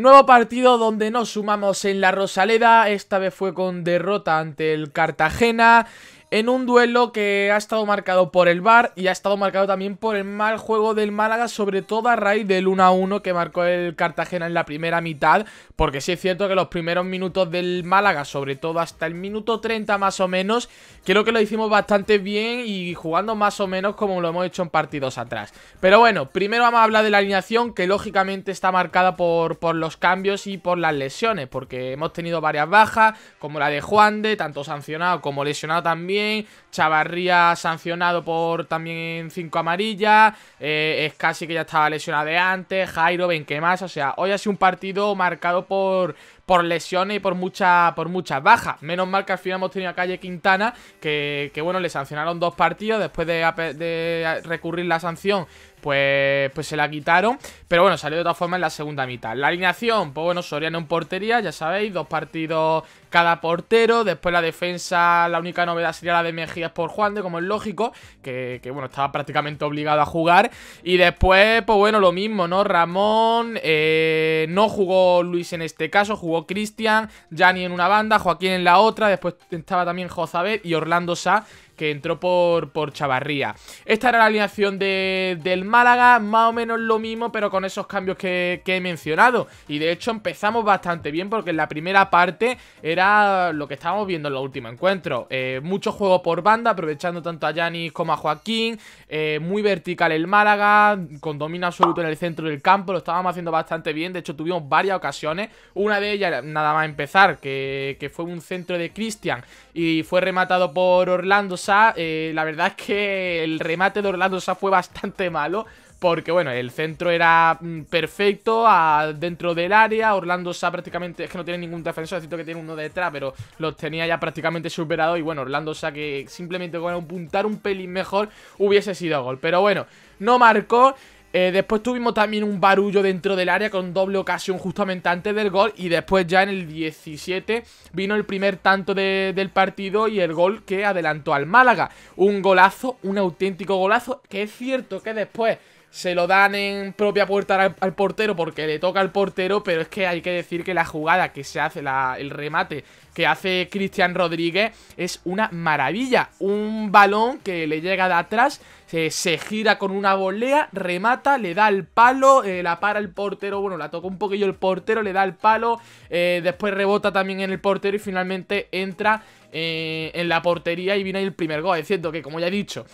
Nuevo partido donde nos sumamos en la Rosaleda, esta vez fue con derrota ante el Cartagena en un duelo que ha estado marcado por el VAR y ha estado marcado también por el mal juego del Málaga, sobre todo a raíz del 1-1 que marcó el Cartagena en la primera mitad, porque sí es cierto que los primeros minutos del Málaga, sobre todo hasta el minuto 30 más o menos, creo que lo hicimos bastante bien y jugando más o menos como lo hemos hecho en partidos atrás. Pero bueno, primero vamos a hablar de la alineación que lógicamente está marcada por, por los cambios y por las lesiones, porque hemos tenido varias bajas, como la de Juande, tanto sancionado como lesionado también, Chavarría sancionado por también 5 amarillas, eh, es casi que ya estaba lesionado de antes, Jairo, ven más, o sea, hoy ha sido un partido marcado por, por lesiones y por mucha, por muchas bajas. Menos mal que al final hemos tenido a Calle Quintana, que, bueno, le sancionaron dos partidos después de, recurrir la sanción pues, pues se la quitaron. Pero bueno, salió de todas formas en la segunda mitad. La alineación, pues bueno, Soriano en portería, ya sabéis, dos partidos cada portero. Después la defensa, la única novedad sería la de Mejías por Juan de, como es lógico, que, bueno, estaba prácticamente obligado a jugar. Y después, pues bueno, lo mismo, ¿no? Ramón eh, no jugó Luis en este caso, jugó Cristian, Gianni en una banda, Joaquín en la otra, después estaba también Josabel y Orlando Sá que entró por, por Chavarría. Esta era la alineación del Málaga, más o menos lo mismo, pero con esos cambios que, he mencionado. Y de hecho empezamos bastante bien porque en la primera parte era lo que estábamos viendo en los últimos encuentros. Eh, mucho juego por banda, aprovechando tanto a Yanis como a Joaquín. Eh, muy vertical el Málaga, con dominio absoluto en el centro del campo, lo estábamos haciendo bastante bien. De hecho tuvimos varias ocasiones. Una de ellas, nada más empezar, que, fue un centro de Cristian y fue rematado por Orlando eh, la verdad es que el remate de Orlando Sá fue bastante malo. Porque bueno, el centro era mm, perfecto dentro del área. Orlando Sá prácticamente es que no tiene ningún defensor, es que tiene uno detrás, pero los tenía ya prácticamente superados. Y bueno, Orlando Sá que simplemente con apuntar un pelín mejor hubiese sido gol. Pero bueno, no marcó. Eh, después tuvimos también un barullo dentro del área con doble ocasión justamente antes del gol y después ya en el 17 vino el primer tanto del partido y el gol que adelantó al Málaga. Un golazo, un auténtico golazo, que es cierto que después se lo dan en propia puerta al, portero porque le toca al portero, pero es que hay que decir que la jugada que se hace, el remate que hace Cristian Rodríguez es una maravilla. Un balón que le llega de atrás, se, gira con una volea, remata, le da el palo, eh, la para el portero, bueno, la toca un poquillo el portero, le da el palo, eh, después rebota también en el portero y finalmente entra eh, en la portería y viene el primer gol. Es cierto que, como ya he dicho,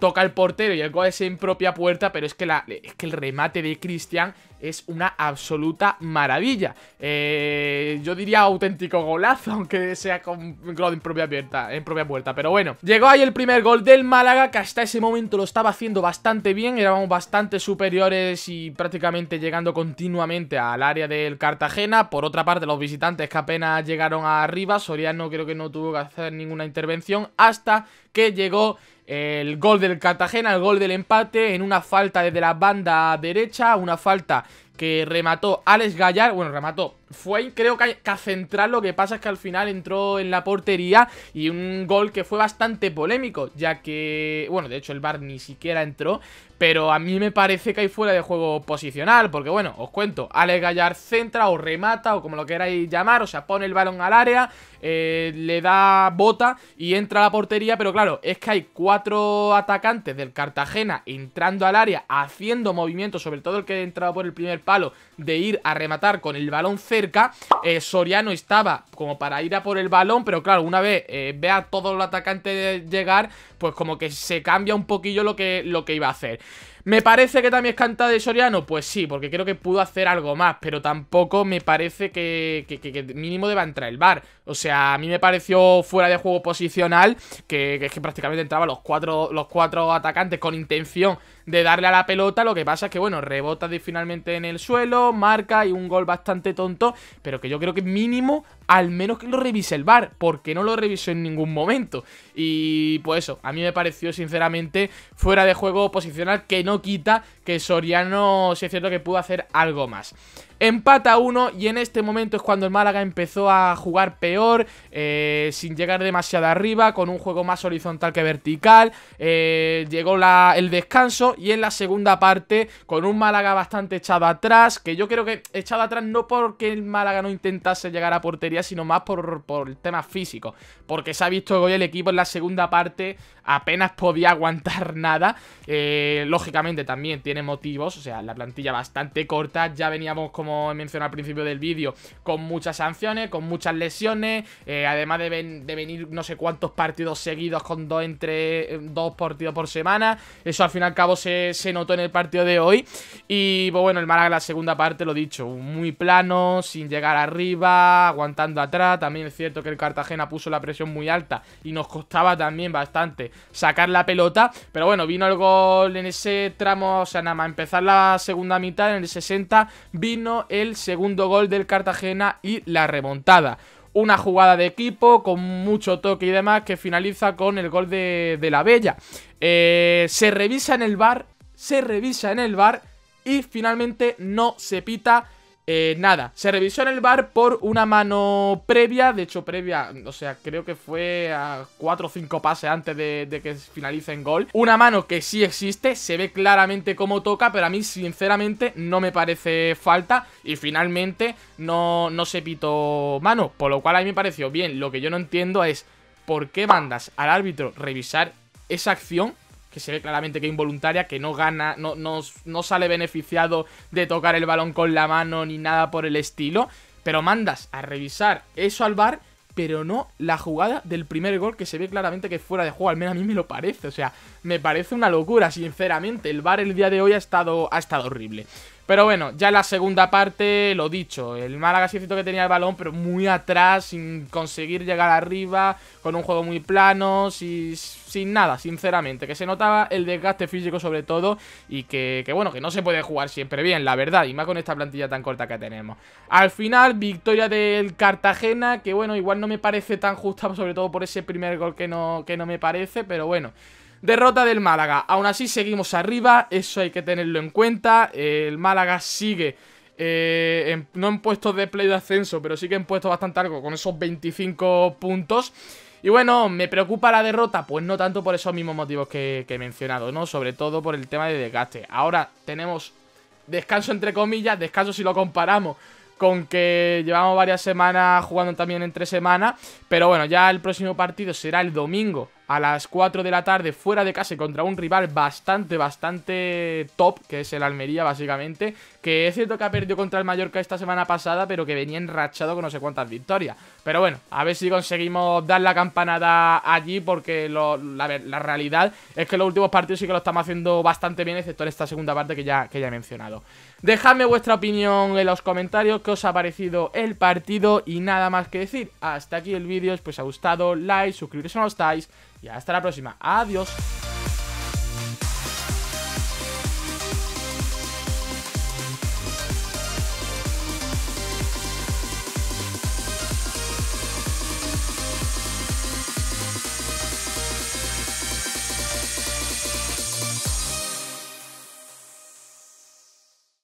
toca el portero y el gol es en propia puerta, pero es que, es que el remate de Cristian es una absoluta maravilla. yo diría auténtico golazo, aunque sea con un en propia en propia puerta. Pero bueno, llegó ahí el primer gol del Málaga, que hasta ese momento lo estaba haciendo bastante bien. Éramos bastante superiores y prácticamente llegando continuamente al área del Cartagena. Por otra parte, los visitantes que apenas llegaron arriba, Soriano creo que no tuvo que hacer ninguna intervención hasta que llegó el gol del Cartagena, el gol del empate en una falta desde la banda derecha, una falta que remató Alex Gallar, bueno, remató, fue creo que a central, lo que pasa es que al final entró en la portería y un gol que fue bastante polémico, ya que, bueno, de hecho el bar ni siquiera entró, pero a mí me parece que hay fuera de juego posicional, porque bueno, os cuento, Alex Gallar centra o remata o como lo queráis llamar, o sea, pone el balón al área, eh, le da bota y entra a la portería, pero claro, es que hay cuatro atacantes del Cartagena entrando al área, haciendo movimientos, sobre todo el que ha entrado por el primer palo de ir a rematar con el balón cerca. Eh, Soriano estaba como para ir a por el balón, pero claro, una vez vea eh, ve a todos los atacantes llegar, pues como que se cambia un poquillo lo que, lo que iba a hacer. ¿Me parece que también es canta de Soriano? Pues sí, porque creo que pudo hacer algo más, pero tampoco me parece que, mínimo deba entrar el bar. O sea, a mí me pareció fuera de juego posicional, que, es que prácticamente entraba los cuatro, los cuatro atacantes con intención de darle a la pelota. Lo que pasa es que, bueno, rebota finalmente en el suelo, marca y un gol bastante tonto, pero que yo creo que mínimo al menos que lo revise el VAR, porque no lo revisó en ningún momento. Y pues eso, a mí me pareció sinceramente fuera de juego posicional que no quita que Soriano, si es cierto que pudo hacer algo más. Empata 1 y en este momento es cuando el Málaga empezó a jugar peor, eh, sin llegar demasiado arriba, con un juego más horizontal que vertical. Eh, llegó el descanso y en la segunda parte, con un Málaga bastante echado atrás, que yo creo que echado atrás no porque el Málaga no intentase llegar a portería sino más por, por tema físico Porque se ha visto que hoy el equipo en la segunda parte apenas podía aguantar nada. Eh, lógicamente también tiene motivos, o sea, la plantilla bastante corta. Ya veníamos, como he mencionado al principio del vídeo, con muchas sanciones, con muchas lesiones. Eh, además de, venir no sé cuántos partidos seguidos con dos entre eh, dos partidos por semana. Eso al fin y al cabo se, notó en el partido de hoy. Y pues bueno, el Málaga en la segunda parte, lo dicho, muy plano, sin llegar arriba, aguantando atrás. También es cierto que el Cartagena puso la presión muy alta y nos costaba también bastante sacar la pelota. Pero bueno, vino el gol en ese tramo, o sea, nada más empezar la segunda mitad, en el 60, vino el segundo gol del Cartagena y la remontada una jugada de equipo con mucho toque y demás que finaliza con el gol de, la Bella. Eh, se revisa en el bar, se revisa en el bar y finalmente no se pita eh, nada, se revisó en el bar por una mano previa, de hecho previa, o sea, creo que fue a 4 o 5 pases antes de, que finalice en gol. Una mano que sí existe, se ve claramente cómo toca, pero a mí sinceramente no me parece falta y finalmente no, no se pitó mano, por lo cual a mí me pareció bien. Lo que yo no entiendo es por qué mandas al árbitro revisar esa acción que se ve claramente que involuntaria, que no gana, no, no, no sale beneficiado de tocar el balón con la mano ni nada por el estilo, pero mandas a revisar eso al bar pero no la jugada del primer gol que se ve claramente que fuera de juego, al menos a mí me lo parece, o sea, me parece una locura, sinceramente, el bar el día de hoy ha estado, ha estado horrible. Pero bueno, ya en la segunda parte, lo dicho, el Málaga sí que tenía el balón, pero muy atrás, sin conseguir llegar arriba, con un juego muy plano, sin, nada, sinceramente, que se notaba el desgaste físico sobre todo y que, bueno, que no se puede jugar siempre bien, la verdad, y más con esta plantilla tan corta que tenemos. Al final, victoria del Cartagena, que bueno, igual no me parece tan justa, sobre todo por ese primer gol que no, que no me parece, pero bueno... Derrota del Málaga. Aún así seguimos arriba, eso hay que tenerlo en cuenta. el Málaga sigue... Eh, no en puestos de play de ascenso, pero sí que en puestos bastante algo, con esos 25 puntos. Y bueno, ¿me preocupa la derrota? Pues no tanto por esos mismos motivos que, que he mencionado, ¿no? Sobre todo por el tema de desgaste. Ahora tenemos descanso entre comillas, descanso si lo comparamos con que llevamos varias semanas jugando también entre semanas. Pero bueno, ya el próximo partido será el domingo a las 4 de la tarde fuera de casa contra un rival bastante, bastante top, que es el Almería básicamente, que es cierto que ha perdido contra el Mallorca esta semana pasada, pero que venía enrachado con no sé cuántas victorias. Pero bueno, a ver si conseguimos dar la campanada allí porque la, realidad es que los últimos partidos sí que lo estamos haciendo bastante bien, excepto en esta segunda parte que ya, que he mencionado. Dejadme vuestra opinión en los comentarios, qué os ha parecido el partido y nada más que decir. Hasta aquí el vídeo, si ha os ha gustado, like, suscribiros si no lo estáis y hasta la próxima. Adiós.